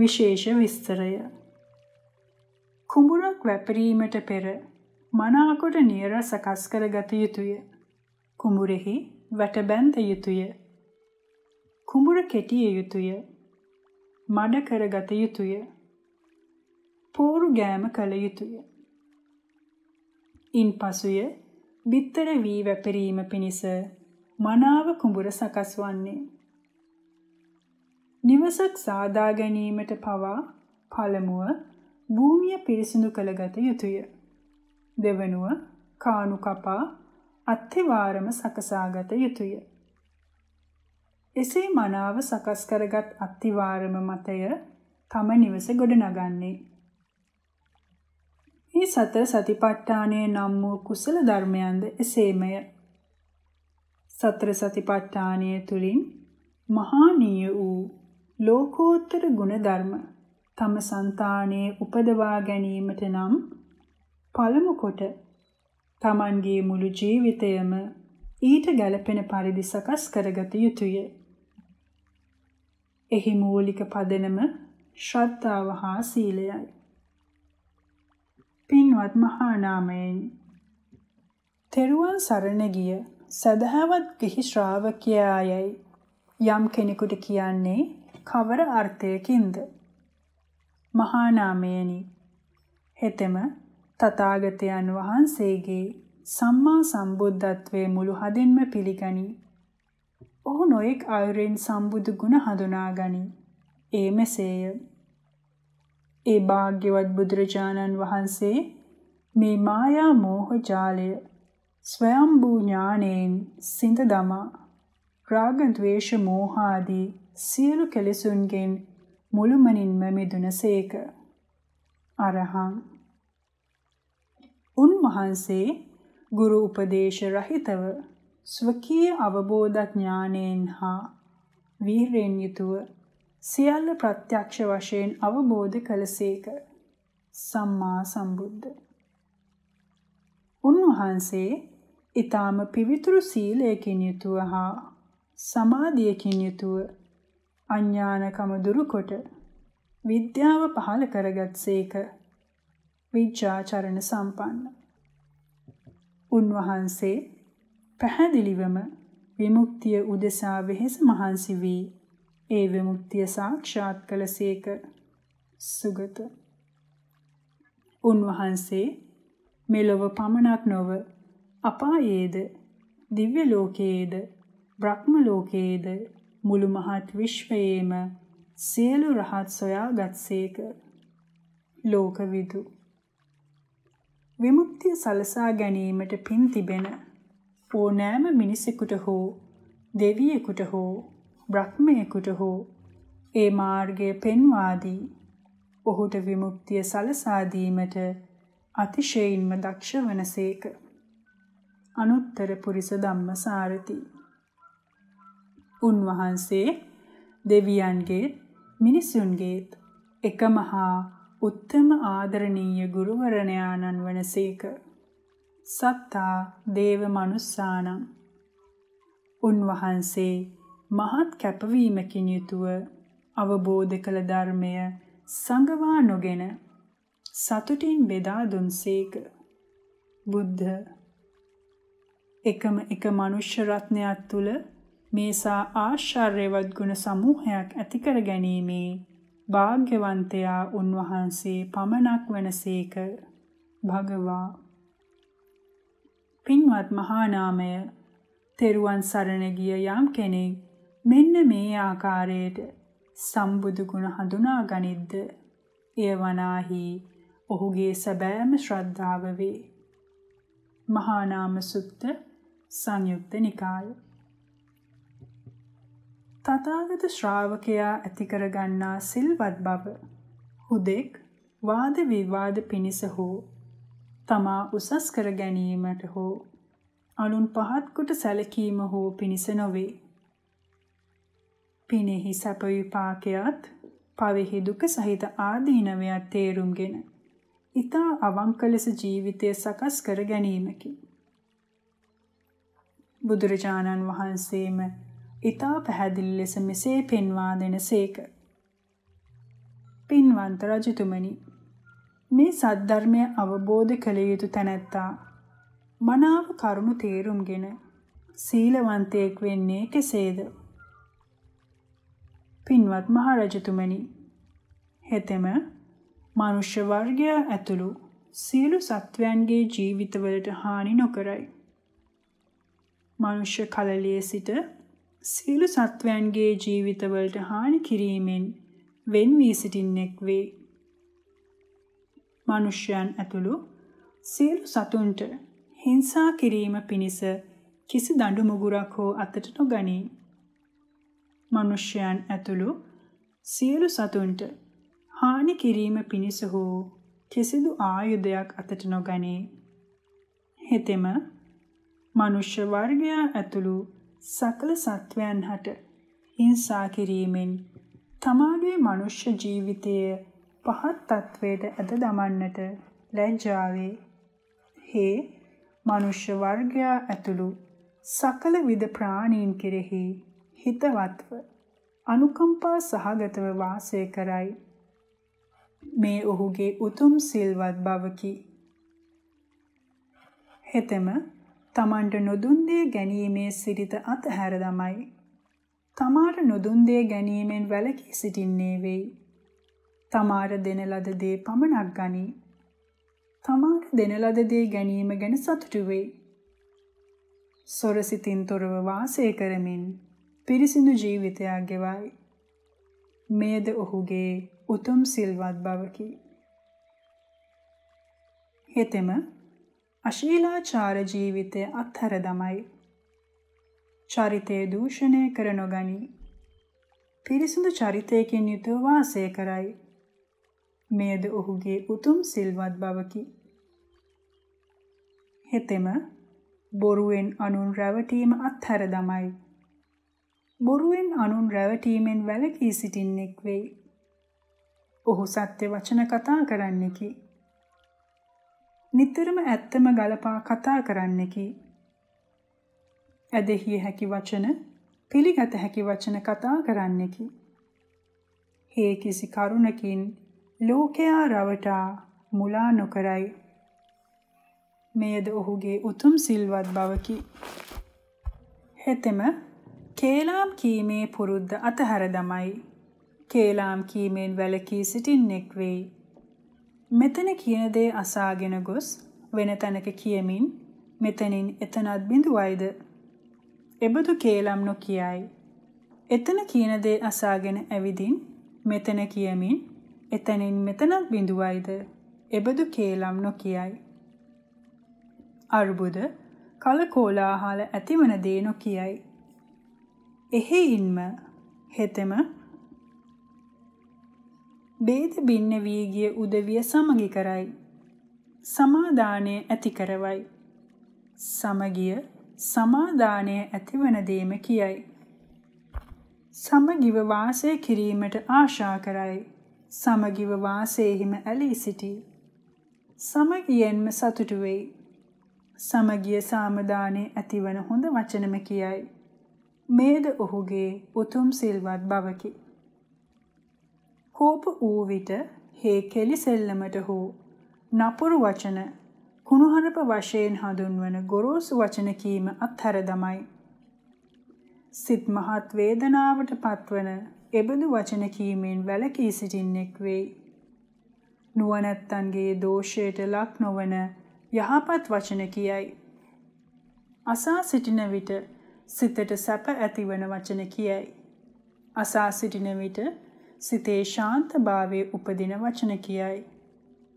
විශේෂ විස්තරය. කුඹුරක් වැපරීමට පෙර මනාකොට නියර සකස් කරගත යුතුය. කුඹුරෙහි වැටබැඳ යුතුය. කුඹුර කෙටිය යුතුය. මඩ කරගත යුතුය. පෝරු ගෑම කළ යුතුය. ඉන්පසුය බිත්තර වී වැපරීම පිණිස මනාව කුඹුර සකස් වන්නේ නිවසක් සාදා ගැනීමට පවා පළමුව භූමිය පිරිසිදු කළගත යුතුය. දෙවනුව කානු කපා අත්තිවාරම සකසාගත යුතුය. එසේ මනාව සකස් කරගත් අත්තිවාරම මතය තම නිවස ගොඩනගන්නේ. මේ සතර සතිපට්ඨානය නම් වූ කුසල ධර්මයන්ද එසේමය. සතර සතිපට්ඨානය තුලින් මහානීය වූ ලෝකෝත්තර ගුණධර්ම තම సంతානයේ උපදවා ගැනීමට නම් පළමු කොට Tamanගේ මුළු ජීවිතයම ඊට ගැළපෙන පරිදි සකස් කරගත යුතුය. එහි මූලික පදනම ශ්‍රද්ධාව හා සීලයයි. පින්වත් මහා නාමයෙන් තෙරුවන් සරණ ගිය සදහවත් ගිහි ශ්‍රාවකයායයි යම් කෙනෙකුට කියන්නේ කවර අර්ථයකින්ද? මහා නාමයෙනි. හෙතෙම තථාගතයන් වහන්සේගේ සම්මා සම්බුද්ධත්වයේ මුළු හදින්ම පිළිගනි. ඔහු නොඑක් ආයුරින් සම්බුදු ගුණ හඳුනාගනි. ඒ මෙසේය. ඒ භාග්‍යවත් බුදුරජාණන් වහන්සේ මේ මායා මෝහ ජාලය ස්වයම්බූ ඥාණයෙන් සිඳ දමා රාග ද්වේෂ මෝහ ආදී සියලු කෙලෙසුන්ගෙන් මුළුමනින්ම මිදුන සේක. අරහං උන්වහන්සේ ගුරු උපදේශ රහිතව ස්වකීය අවබෝධඥානෙන් හා වීරයෙන් යුතුව සියල්ල ප්‍රත්‍යක්ෂ වශයෙන් අවබෝධ කළසේක. සම්මා සම්බුද්ධ. උන්වහන්සේ ඊ타ම පිවිතුරු සීලයකින් යුතුව හා සමාධියකින් යුතුව අඥානකම දුරුකොට විද්‍යාව පහළ කරගත්සේක විචාචරණ සම්පන්න උන්වහන්සේ පැහැදිලිවම විමුක්තිය උදෙසා වෙහෙස මහන්සි වී ඒ විමුක්තිය සාක්ෂාත් කළසේක සුගත උන්වහන්සේ මෙලොව පමණක් නොව අපායේද දිව්‍ය ලෝකයේද බ්‍රහ්ම ලෝකයේද මුළු මහත් විශ්වයේම සියලු රහත් සොයාගත්සේක. ලෝකවිදු විමුක්තිය සලසා ගැනීමට පින් තිබෙන ඕනෑම මිනිසෙකුට හෝ දෙවියෙකුට හෝ බ්‍රහ්මයෙකුට හෝ ඒ මාර්ගය පෙන්වා දී ඔහුට විමුක්තිය සලසා දීමට අතිශයින්ම දක්ෂ වනසේක. අනුත්තර පුරිස ධම්මසාරති උන්වහන්සේ දෙවියන්ගේත් මිනිසුන්ගේත් එකම හා උත්තම ආදරණීය ගුරුවරණයාණන් වනසේක. සත්තා දේව මනුස්සානම්. උන්වහන්සේ මහත් කැපවීමකින් යුතුව අවබෝධ කළ ධර්මය සංගවා නොගෙන සතුටින් බෙදා දුන්සේක. බුද්ධ එකම එක මනුෂ්‍ය රත්නයක් තුල මේසා ආශ්චර්යවත් ගුණ සමූහයක් ඇති කර ගැනීමේ වාග්යවන්තයා උන්වහන්සේ පමණක් වනසේක භගවා පින්වත් මහානාමය තෙරුවන් සරණ ගිය යම් කෙනෙක් මෙන්න මේ ආකාරයට සම්බුදු ගුණ හඳුනා ගනිද්ද එය වනාහි ඔහුගේ සැබෑම ශ්‍රද්ධාව වේ මහානාම සුත්ත සංයුක්ත නිකාය තථාගත ශ්‍රාවකයා ඇති කරගන්නා සිල්වත් බව හුදෙක් වාද විවාද පිණිස හෝ තමා උසස් කර ගැනීමට හෝ අනුන් පහත් කොට සැලකීම හෝ පිණිස නොවේ. පිනෙහි සැප විපාකයත් පවෙහි දුක සහිත ආදීනවයත් තේරුම්ගෙන ඊතා අවංක ලෙස ජීවිතය සකස් කර ගැනීමකි. බුදුරජාණන් වහන්සේම ඉතා පැහැදිලි ලෙස මෙසේ පෙන්වා දෙන සේක. පින්වන්ත රජතුමනි මේ සද්ධර්මය අවබෝධ කළ යුතු තැනැත්තා මනාව කරුණු තේරුම්ගෙන සීලවන්තයෙක් වෙන්නේ කෙසේද පින්වත් මහරජතුමනි හෙතෙම මනුෂ්‍ය වර්ගය ඇතුළු සියලු සත්වයන්ගේ ජීවිතවලට හානි නොකරයි මනුෂ්‍ය කලලයේ සිට සියලු සත්වයන්ගේ ජීවිතවලට හානි කිරීමෙන් වෙන් වී සිටින්නෙක් වේ. මිනිසයන් ඇතුළු සියලු සතුන්ට හිංසා කිරීම පිණිස කිසි දඬු මුගුරක් හෝ අතට නොගනී. මිනිසයන් ඇතුළු සියලු සතුන්ට හානි කිරීම පිණිස හෝ කිසිදු ආයුධයක් අතට නොගනී. හෙතෙම මනුෂ්‍ය වර්ගයා ඇතුළු සකල සත්වයන් හට හිංසා කිරීමෙන් තමාගේ මනුෂ්‍ය ජීවිතය පහත් තත්වයට ඇද දමන්නට ලැජ්ජාවේ හේ මනුෂ්‍ය වර්ගයා ඇතුළු සකල විද ප්‍රාණීන් කෙරෙහි හිතවත්ව අනුකම්පා සහගතව වාසය කරයි මේ ඔහුගේ උතුම් සිල්වත් බවකි හෙතෙම තමන්ට නොදුන් දේ ගැනීමේ සිරිත අතහැර දමයි. තමාට නොදුන් දේ ගැනීමෙන් වැළකී සිටින්නේ වෙයි. තමාට දෙන ලද දේ පමණක් ගනී. තමාට දෙන ලද දේ ගැනීම ගැන සතුටු වෙයි. සොරසිතින් තොරව වාසය කරමින් පිරිසිදු ජීවිතයක් ගෙවයි. මේද ඔහුගේ උතුම් සිල්වත් බවකි. හෙතෙම අශීලාචාර ජීවිතය අත්හැර දමයි. චරිතය දූෂණය කර නොගනී. පිරිසිදු චරිතයකින් යුතුව වාසය කරයි. මෙයද ඔහුගේ උතුම් සිල්වත් බවකි. හෙතෙම බොරුවෙන් අනුන් රැවටීම අත්හැර දමයි. බොරුවෙන් අනුන් රැවටීමෙන් වැළකී සිටින්නෙක් වෙයි. ඔහු සත්‍ය වචන කතා කරන්නකි. නිතරම ඇත්තම ගලපා කතා කරන්නකි. ඇදහිය හැකි වචන, පිළිගත හැකි වචන කතා කරන්නකි. හේ කිසි කරුණකින් ලෝකයා රවටා මුලා නොකරයි. මෙයද ඔහුගේ උතුම් සිල්වත් බවකි. හෙතෙම කේලාම් කීමේ පුරුද්ද අතහැර දමයි. කේලාම් කීමෙන් වැළකී සිටින්නෙක් වෙයි. මෙතන කියන දේ අසාගෙන ගොස් වෙන තැනක කියමින් මෙතනින් එතනත් බිඳුවයිද එබඳු කේලම් නොකියයි එතන කියන දේ අසාගෙන ඇවිදින් මෙතන කියමින් එතනින් මෙතනත් බිඳුවයිද එබඳු කේලම් නොකියයි අර්බුද කලකෝලාහල ඇතිවන දේ නොකියයි එහෙයින්ම හෙතෙම ભેද භින්න වී ගිය උදවිය සමගි කරයි. සමාදානය ඇති කරවයි. සමගිය සමාදානය ඇතිවන දේම කියයි. සමගිව වාසය කිරීමට ආශා කරයි. සමගිව වාසයෙහිම ඇලී සිටී. සමගියෙන්ම සතුටු වෙයි. සමගිය සාමදානයේ ඇතිවන හොඳ වචනම කියයි. මේද ඔහුගේ උතුම් සිල්වත් බවකි. කෝප වූ විට හේ කෙලි සෙල්ලමට හෝ නපුරු වචන කුණුහරුප වශයෙන් හඳුන්වන ගොරෝසු වචන කීම අත්හැර දමයි. සිත් මහත් වේදනාවට පත්වන එබඳු වචන කීමෙන් වැළකී සිටින්නෙක් වෙයි. නුවණැත්තන්ගේ දෝෂයට ලක් නොවන යහපත් වචන කියයි. අසා සිටින විට සිතට සැප ඇතිවන වචන කියයි. අසා සිටින විට සිතේ ශාන්තභාවයේ උපදින වචන කියයි.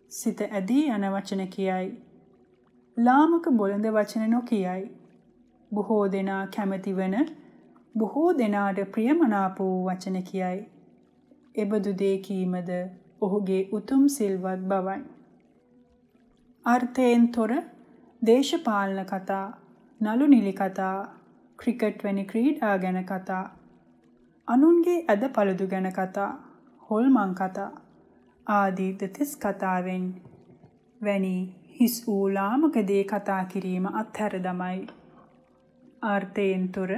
සිත ඇදී යන වචන කියයි. ලාමක බොළඳ වචන නොකියයි. බොහෝ දෙනා කැමති වන බොහෝ දෙනාට ප්‍රියමනාප වූ වචන කියයි. එබඳු දේ කීමද ඔහුගේ උතුම් සිල්වත් බවයි. අර්ථයෙන් තොර දේශපාලන කතා, නළු නිලි කතා, ක්‍රිකට් වැනි ක්‍රීඩා ගැන කතා අනුන්ගේ ඇද පළදු ගැන කතා, හොල්මන් කතා ආදී දෙතිස් කතාවෙන් වැනි හිස් වූ ලාමක දේ කතා කිරීම අත්හැර දමයි. අර්ථයෙන් තොර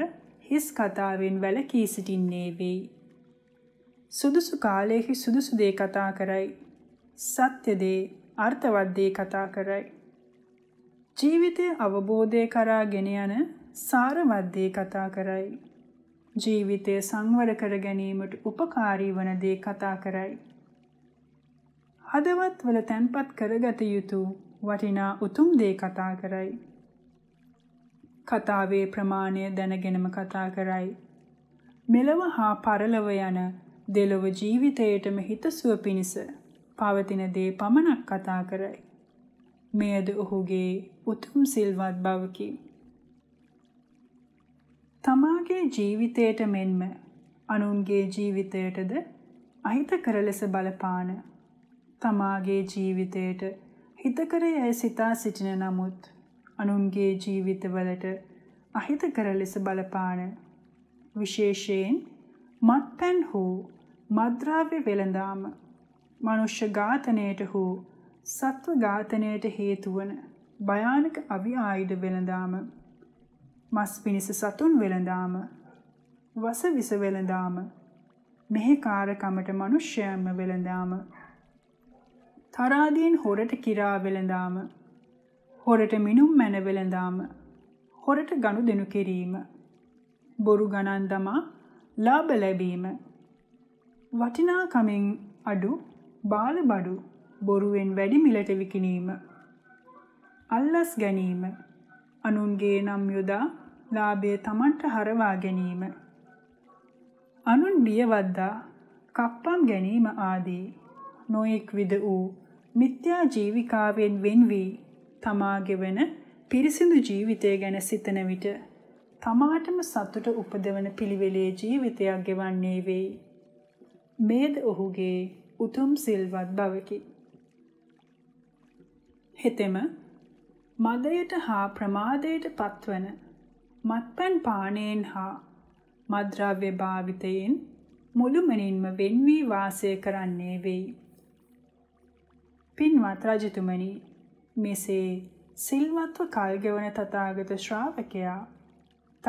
හිස් කතාවෙන් වැළකී සිටින්නේ වෙයි. සුදුසු කාලයෙහි සුදුසු දේ කතා කරයි. සත්‍ය දේ අර්ථවත් දේ කතා කරයි. ජීවිතය අවබෝධය කරා ගෙන යන සාරවත් දේ කතා කරයි. ජීවිතය සංවර කර ගැනීමට උපකාරී වන දේ කතා කරයි. හදවත්වල තැන්පත් කරගත යුතු වටිනා උතුම් දේ කතා කරයි. කතාවේ ප්‍රමාණය දැනගෙනම කතා කරයි. මෙලව හා පරලව යන දෙලොව ජීවිතයටම හිතසුව පිණිස පවතින දේ පමණක් කතා කරයි. මෙයද ඔහුගේ උතුම් සිල්වත් බවකි. තමාගේ ජීවිතයට මෙන්ම අනුන්ගේ ජීවිතයටද අහිතකර ලෙස බලපාන තමාගේ ජීවිතයට හිතකර යැයි සිතා සිටින නමුත් අනුන්ගේ ජීවිතවලට අහිතකර ලෙස බලපාන විශේෂයෙන් මත්පැන් හෝ මද්‍රාව්‍ය වෙළඳාම මනුෂ්‍ය ඝාතනයට හෝ සත්ව ඝාතනයට හේතු වන භයානක අවි ආයුධ වෙළඳාම මස් පිණිස සතුන් වෙළඳාම වස විස වෙළඳාම මෙහි කාර්කමට මිනිස්යන්ම වෙළඳාම තරාදීන් හොරට කිරා වෙළඳාම හොරට මිනුම් මැන වෙළඳාම හොරට ගනුදෙනු කිරීම බොරු ගණන් දමා ලාභ ලැබීම වටිනාකමින් අඩු බාල බඩු බොරුවෙන් වැඩි මිලට විකිණීම අල්ලස් ගැනීම අනුන්ගේ නම් යොදා ලාභය Tamanට හරවා ගැනීම. අනුන් බියවද්දා කප්පම් ගැනීම ආදී නොඑක් විද වූ මිත්‍යා ජීවිකාවෙන් වෙන් වී තමාගේ වෙන පිරිසිදු ජීවිතය ගැන සිතන විට තමාටම සතුට උපදවන පිළිවෙලේ ජීවිතයක් ගෙවන්නේ වෙයි. මේද ඔහුගේ උතුම් සිල්වත් බවකි. හෙතෙම මදයට හා ප්‍රමාදයට පත්වන මත්පැන් පානයෙන් හා මද්‍රව්‍ය භාවිතයෙන් මුළුමනින්ම වෙන් වී වාසය කරන්නේ වෙයි. පින්වත් රජතුමනි මෙසේ සිල්වත්ව කල්ගෙවන තථාගත ශ්‍රාවකයා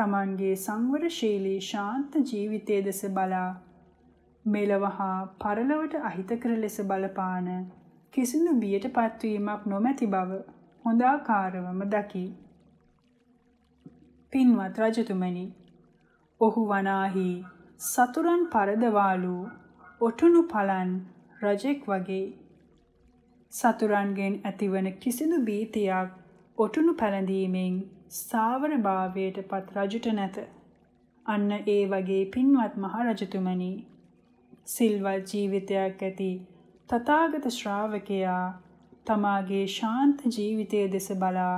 තමන්ගේ සංවරශීලී ශාන්ත ජීවිතයේ දෙස බලා මෙලවහා පරලොවට අහිතකර ලෙස බලපාන කිසිදු බියට පත්වීමක් නොමැති බව හොඳාකාරවම දකි. පින්වත් රජතුමනි, ඔහු වනාහි සතුරන් පරදවාලු ඔටුනු පලන් රජෙක් වගේ සතුරන්ගෙන් ඇතිවන කිසිදු බීතියක් ඔටුනු පැලඳීමෙන් ස්ථාවරභාවයට පත් රජුට නැත. අන්න ඒ වගේ පින්වත් මහරජතුමනි සිල්වත් ජීවිතයක් ඇති තථාගත ශ්‍රාවකයා තමාගේ ශාන්ත ජීවිතය දෙස බලා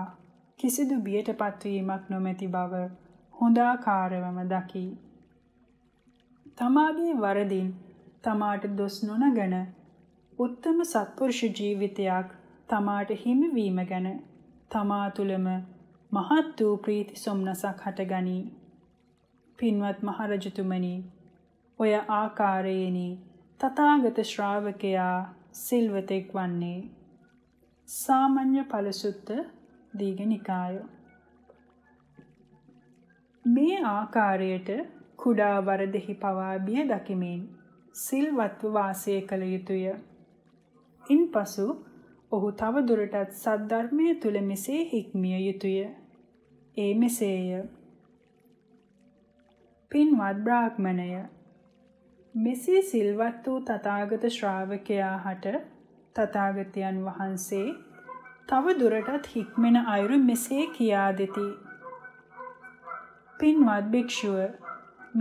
කිසිදු බියටපත් වීමක් නොමැති බව හොඳාකාරවම දකි. තමාගේ වරදින් තමාට දොස් නොනගන උත්තම සත්පුරුෂ ජීවිතයක් තමාට හිමිවීම ගැන තමා තුළම මහත් වූ ප්‍රීති සොම්නසක් හටගනී. පින්වත් මහරජතුමනි, ඔය ආකාරයෙනි තථාගත ශ්‍රාවකයා සිල්වතෙක් වන්නේ සාමාන්‍ය ඵලසුත්ත දීඝනිකාය මේ ආකාරයට කුඩා වරදෙහි පවා බිය දකිමින් සිල්වත්ව වාසය කළ යුතුය. ඉන්පසු ඔහු තව දුරටත් සද්ධර්මයේ තුල මෙසේ හික්මිය යුතුය. ඒ මෙසේය. පින්වත් බ්‍රාහ්මණය මෙසේ සිල්වත් වූ තථාගත ශ්‍රාවකයා හට තථාගතයන් වහන්සේ තව දුරටත් හික්මෙන අයුරු මෙසේ කියා දෙති. පින්වත් භික්ෂුව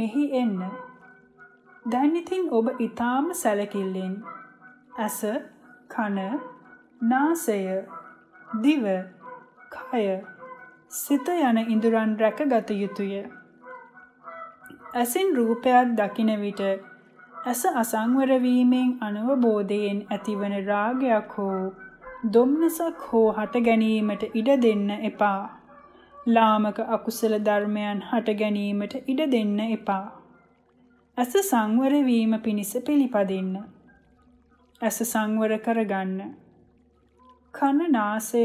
මෙහි එන්න. දැන් ඉතින් ඔබ ඊටාම සැලකිල්ලෙන් ඇස, කන, නාසය, දිව, කය, සිත යන ඉඳුරන් රැකගත යුතුය. ඇසින් රූපයක් දකින විට ඇස අසංවර වීමෙන් අනවබෝධයෙන් ඇතිවන රාගයක් හෝ දුම්නසක් හෝ හට ගැනීමට ඉඩ දෙන්න එපා. ලාමක අකුසල ධර්මයන් හට ගැනීමට ඉඩ දෙන්න එපා. ඇස සංවර වීම පිණිස පිළිපදින්න. ඇස සංවර කරගන්න. කන නාසය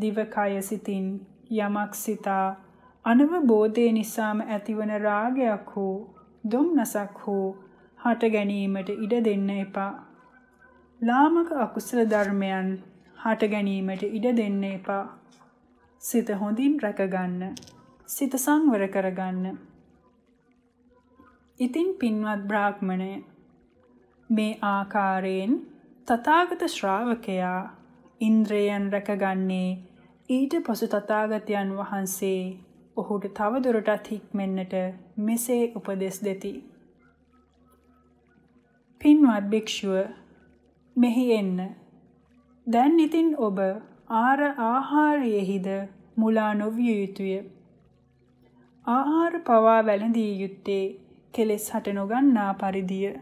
දිවකය සිතින් යමක් සිතා අනවබෝධය නිසාම ඇතිවන රාගයක් හෝ දුම්නසක් හෝ හට ගැනීමට ඉඩ දෙන්න එපා. ලාමක අකුසල ධර්මයන් හට ගැනීමට ඉඩ දෙන්න එපා. සිත හොඳින් රැකගන්න. සිත සංවර කරගන්න. ඉතින් පින්වත් බ්‍රාහ්මණය මේ ආකාරයෙන් තථාගත ශ්‍රාවකයා ඉන්ද්‍රයන් රැකගන්නේ ඊට පසු තථාගතයන් වහන්සේ ඔහුට තවදුරටත් හික්මෙන්නට මෙසේ උපදෙස් දෙති. පින්වත් භික්ෂුව මෙහි එන්න. දැන් ඉතින් ඔබ ආර ආහාරයෙහිද මුලා නොවිය යුතුය. ආහාර පවා වැළඳිය යුත්තේ කෙලෙස් හට නොගන්නා පරිදිය.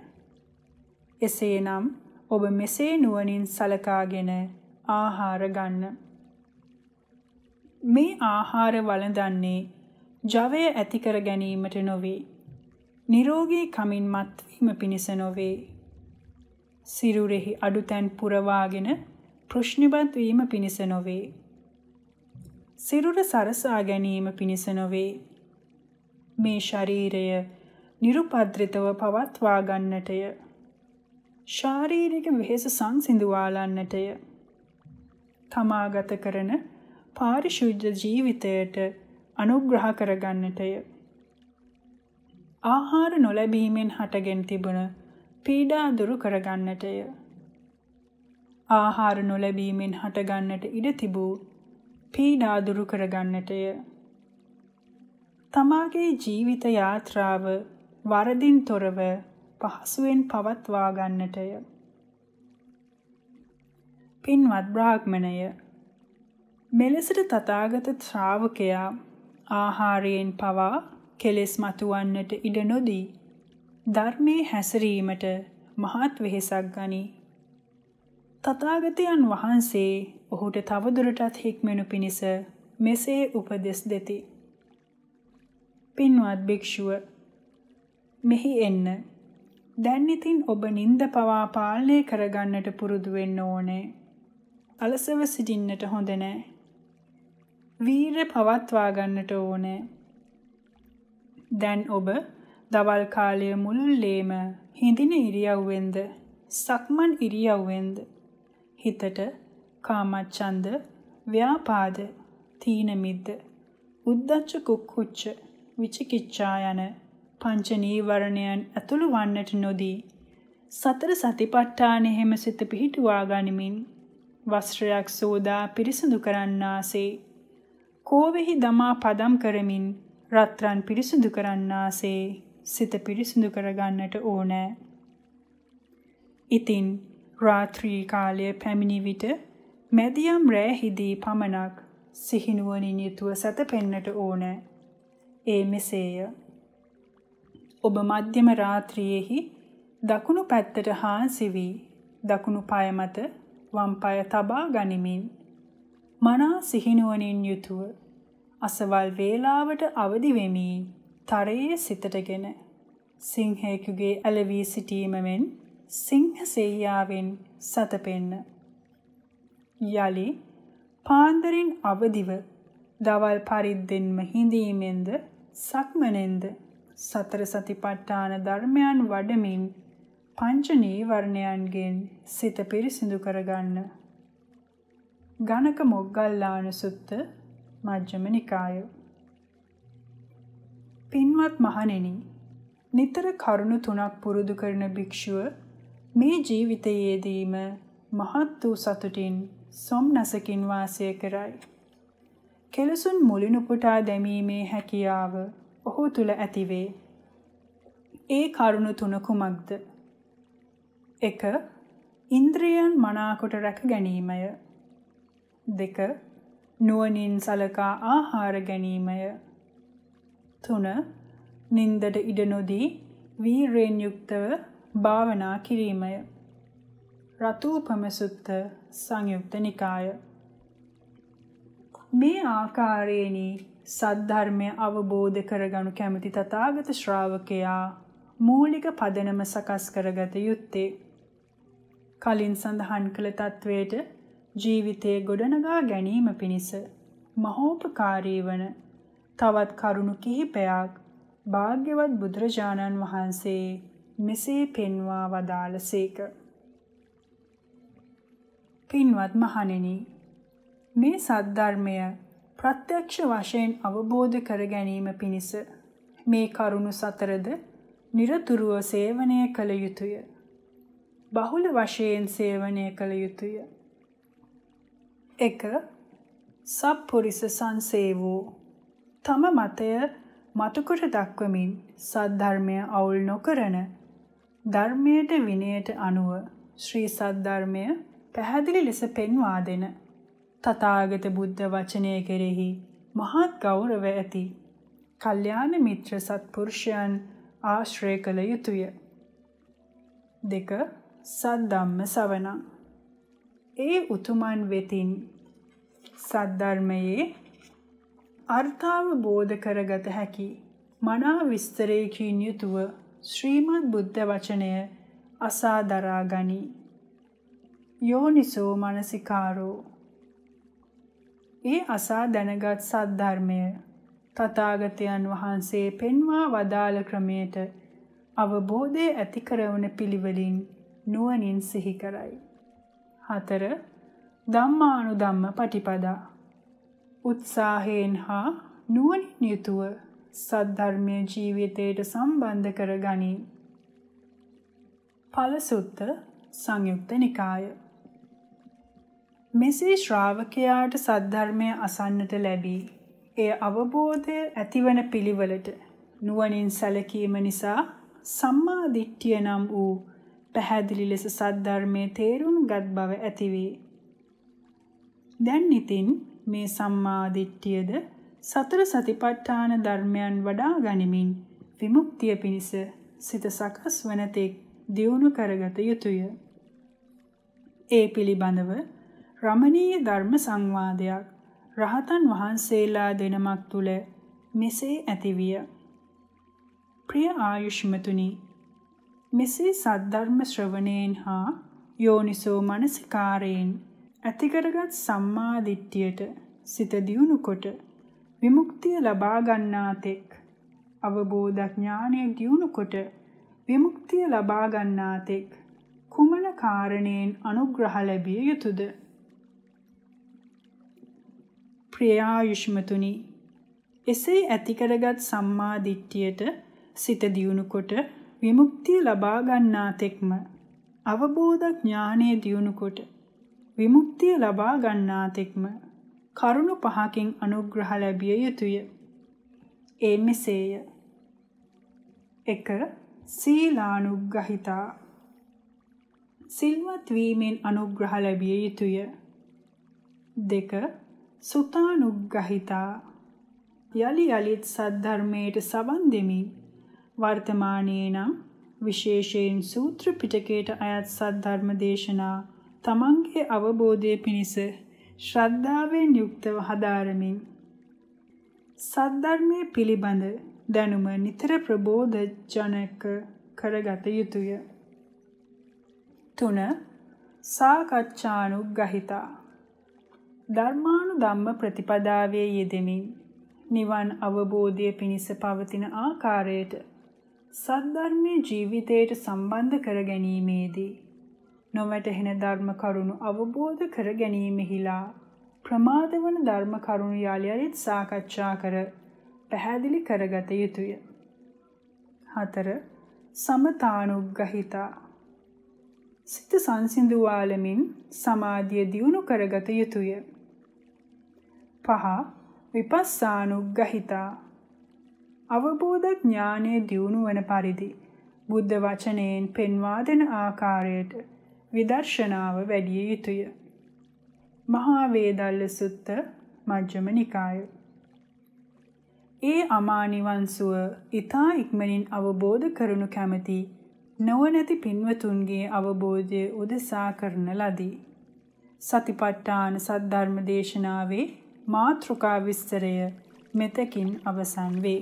එසේනම් ඔබ මෙසේ නුවණින් සලකාගෙන ආහාර ගන්න. මේ ආහාර වළඳන්නේ ජවය ඇති කර ගැනීමට නොවේ. නිරෝගී කමින් මත්වීම පිණිස නොවේ. සිරුරෙහි අඩුතැන් පුරවාගෙන ප්‍රශ්නිබත් වීම පිණිස නොවේ. සිරුර සරසා ගැනීම පිණිස නොවේ. මේ ශරීරය නිරුපද්‍රිතව පවත්වා ගන්නටය. ශාරීරික වෙහෙස සංසිඳුවාලන්නටය. තමාගත කරන පාරිශුද්ධ ජීවිතයට අනුග්‍රහ කරගන්නටය. ආහාර නොලැබීමෙන් හටගෙන තිබුණ පීඩා දුරු කරගන්නටය. ආහාර නොලැබීමෙන් හටගන්නට ඉඩ තිබූ පීඩා දුරු කරගන්නටය. තමාගේ ජීවිත යාත්‍රාව වරදින් තොරව පහසුවෙන් පවත්වා ගන්නටය. පින්වත් බ්‍රාහ්මණය මෙලෙසට තථාගත ශ්‍රාවකයා ආහාරයෙන් පවා කෙලෙස් මතුවන්නට ඉඩ නොදී ධර්මයේ හැසිරීමට මහත් වෙහෙසක් ගනි. තථාගතයන් වහන්සේ ඔහුට තවදුරටත් හික්මනු පිණිස මෙසේ උපදෙස් දෙති. පින්වත් භික්ෂුව මෙහි එන්න. දැන් ඉතින් ඔබ නිନ୍ଦ පවා පාලනය කරගන්නට පුරුදු වෙන්න ඕනේ. අලසව සිටින්නට හොඳ නෑ. වීර පවත්වා ගන්නට ඕනේ. දැන් ඔබ දවල් කාලය මුළුල්ලේම හිඳින ඉරියව්වෙන්ද සක්මන් ඉරියව්වෙන්ද හිතට කාමච්ඡන්ද ව්‍යාපාද තීන මිද්ද උද්දච්ච කුක්කුච්ච විචිකිච්ඡා යන පංච නීවරණයන් ඇතුළු වන්නට නොදී සතර සතිපට්ඨානෙ හැම සිත පිහිටුවා ගනිමින් වස්ත්‍රයක් සෝදා පිරිසිදු කරන්නාසේ කෝවෙහි දමා පදම් කරමින් රත්රන් පිරිසිදු කරන්නාසේ සිත පිරිසිදු කරගන්නට ඕනෑ. ඉතින් රාත්‍රී කාලය පැමිණි විට මැදියම් රැහිදී පමණක් සිහිනුවණින් යුතුව සැතපෙන්නට ඕනෑ. ඒ මෙසේය. ඔබ මධ්‍යම රාත්‍රියේහි දකුණු පැත්තට හාන්සි වී දකුණු පාය මත වම් පාය තබා ගනිමින් මනස සිහිනුවණින් යුතුව අසවල් වේලාවට අවදි වෙමින් තරයේ සිතටගෙන සිංහයෙකුගේ ඇලවී සිටීමෙන් සිංහ සේයාවෙන් සතපෙන්න. යලි පාන්දරින් අවදිව දවල් පරිද්දෙන්ම හිඳීමෙන්ද සක්මනෙන්ද සතර සතිපට්ඨාන ධර්මයන් වඩමින් පංච නීවරණයන්ගෙන් සිත පිරිසිදු කරගන්න. ගණක මොග්ගල්ලාන සුත්ත මජ්ක්‍ධිම නිකායේ පින්වත් මහණෙනි නිතර කරුණු තුනක් පුරුදු කරන භික්ෂුව මේ ජීවිතයේදීම මහත් වූ සතුටින් සොම්නසකින් වාසය කරයි. කෙලසුන් මුලින් උපුටා දැමීමේ හැකියාව ඔහු තුල ඇතිවේ. ඒ කරුණු තුන කුමක්ද? 1. ඉන්ද්‍රියන් මනාකොට රැක ගැනීමය. 2. නුවණින් සලකා ආහාර ගැනීමය. 3. නින්දට ඉඩ නොදී වීරයෙන් යුක්තව භාවනා කිරීමය. රතූපම සුත්ත සංයුක්ත නිකාය. මේ ආකාරයෙනි සද්ධර්මය අවබෝධ කරගනු කැමති තථාගත ශ්‍රාවකයා මූලික පදනම සකස් කරගත යුත්තේ කලින් සඳහන් කළ තත්වයට ජීවිතයේ ගොඩනගා ගැනීම පිණිස මහෝපකාරී වන තවත් කරුණු කිහිපයක් භාග්‍යවත් බුදුරජාණන් වහන්සේ මෙසේ පෙන්වා වදාළසේක. පින්වත් මහණෙනි මේ සද්ධර්මය ප්‍රත්‍යක්ෂ වශයෙන් අවබෝධ කර ගැනීම පිණිස මේ කරුණු සතරද নিরතුරුව සේවනය කළ යුතුය. බහුල වශයෙන් සේවනය කළ යුතුය. 1. සප්පුරිස සංසේවෝ තම මතය මතුකොට දක්වමින් සද්ධර්මය අවුල් නොකරන ධර්මයට විනයට අනුව ශ්‍රී සද්ධර්මය පැහැදිලි ලෙස පෙන්වා දෙන තථාගත බුද්ධ වචනය කෙරෙහි මහත් ගෞරව ඇති කල්යාණ මිත්‍ර සත්පුරුෂයන් ආශ්‍රය කළ යුතුය. දෙක සද්ධම්ම සවණං ඒ උතුමන් වෙතින් සද්ධර්මයේ අර්ථාවබෝධ කරගත හැකි මනා විස්තරයකින් යුතුව ශ්‍රීමත් බුද්ධ වචනය අසා දරා ගනි. යෝනිසෝ මනසිකාරෝ ඒ අසා දැනගත් සද්ධර්මය තථාගතයන් වහන්සේ පෙන්වා වදාළ ක්‍රමයට අවබෝධය ඇති කරවන පිළිවෙලින් නුවණින් සිහි කරයි. 4. ධම්මානුධම්ම පටිපදා උත්සාහයෙන් හා නුවණින් යුතුව සද්ධර්මයේ ජීවිතයට සම්බන්ධ කරගනී. ඵලසුත්ත සංයුක්ත නිකාය මෙසේ ශ්‍රාවකයාට සද්ධර්මය අසන්නට ලැබී එය අවබෝධය ඇතිවන පිළිවෙලට නුවණින් සැලකීම නිසා සම්මා දිට්ඨිය නම් වූ පැහැදිලි ලෙස සද්ධර්මයේ තේරුම් ගත් බව ඇතිවේ. දැන් ඉතින් මේ සම්මාදිට්ඨියද සතර සතිපට්ඨාන ධර්මයන් වඩා ගනිමින් විමුක්තිය පිණිස සිත සකස් වනතෙක් දියුණු කරගත යුතුය. ඒ පිළිබඳව රමණීය ධර්ම සංවාදයක් රහතන් වහන්සේලා දෙනමක් තුල මෙසේ ඇතිවිය. ප්‍රිය ආයුෂ්මතුනි මෙසේ සද්ධර්ම ශ්‍රවණයෙන් හා යෝනිසෝ මනසිකාරයෙන් ඇති කරගත් සම්මා දිට්ඨියට සිත දියුණු කොට විමුක්තිය ලබා ගන්නාතෙක් අවබෝධ ඥානය දියුණු කොට විමුක්තිය ලබා ගන්නාතෙක් කුමන කාරණයෙන් අනුග්‍රහ ලැබිය යුතුද ප්‍රියායුෂ්මතුනි එසේ ඇති කරගත් සම්මා දිට්ඨියට සිත දියුණු කොට විමුක්තිය ලබා ගන්නාතෙක්ම අවබෝධ ඥානය දියුණු කොට විමුක්තිය ලබා ගන්නා තෙක්ම කරුණු පහකින් අනුග්‍රහ ලැබිය යුතුය. ඒ මෙසේය. 1. සීලානුග්‍රහිතා සිල්වත් වීමෙන් අනුග්‍රහ ලැබිය යුතුය. 2. සුතානුග්‍රහිතා යලි යලිත් සද්ධර්මයට සවන් දෙමින් වර්තමානයේ නම් විශේෂයෙන් සූත්‍ර පිටකයට අයත් සද්ධර්ම දේශනා තමන්ගේ අවබෝධය පිණිස ශ්‍රද්ධාවෙන් යුක්තව හදාරමින් සද්ධර්මයේ පිළිබඳ දැනුම නිතර ප්‍රබෝධ ජනක කරගත යුතුය. 3. සාකච්ඡානුග්‍රහිතා ධර්මානු ධම්ම ප්‍රතිපදාවේ යෙදෙමින් නිවන් අවබෝධය පිණිස පවතින ආකාරයට සද්ධර්මයේ ජීවිතයට සම්බන්ධ කර ගැනීමේදී නොමැටහෙන ධර්ම කරුණු අවබෝධ කර ගැනීමෙහිලා ප්‍රමාද වන ධර්ම කරුණු යාලි යලිත් සාකච්ඡා කර පැහැදිලි කරගත යුතුය. 4. සමතානුග්‍රහිතා සිත සංසිඳුවාලමින් සමාධිය දියුණු කරගත යුතුය. 5. විපස්සානුග්‍රහිතා අවබෝධ ඥානයේ දියුණු වන පරිදි බුද්ධ වචනයෙන් පෙන්වා දෙන ආකාරයට විදර්ශනාව වැඩිය යුතුය. මහා වේදල්ල සුත්ත මජ්ක්‍ධිම නිකාය. ඒ අමා නිවන් සුව ඊතා ඉක්මනින් අවබෝධ කරනු කැමැති නොවනති පින්වතුන්ගේ අවබෝධය උදෙසා කරන ලදී. සතිපට්ඨාන සද්ධර්ම දේශනාවේ මාතෘකා විස්තරය මෙතකින් අවසන් වේ.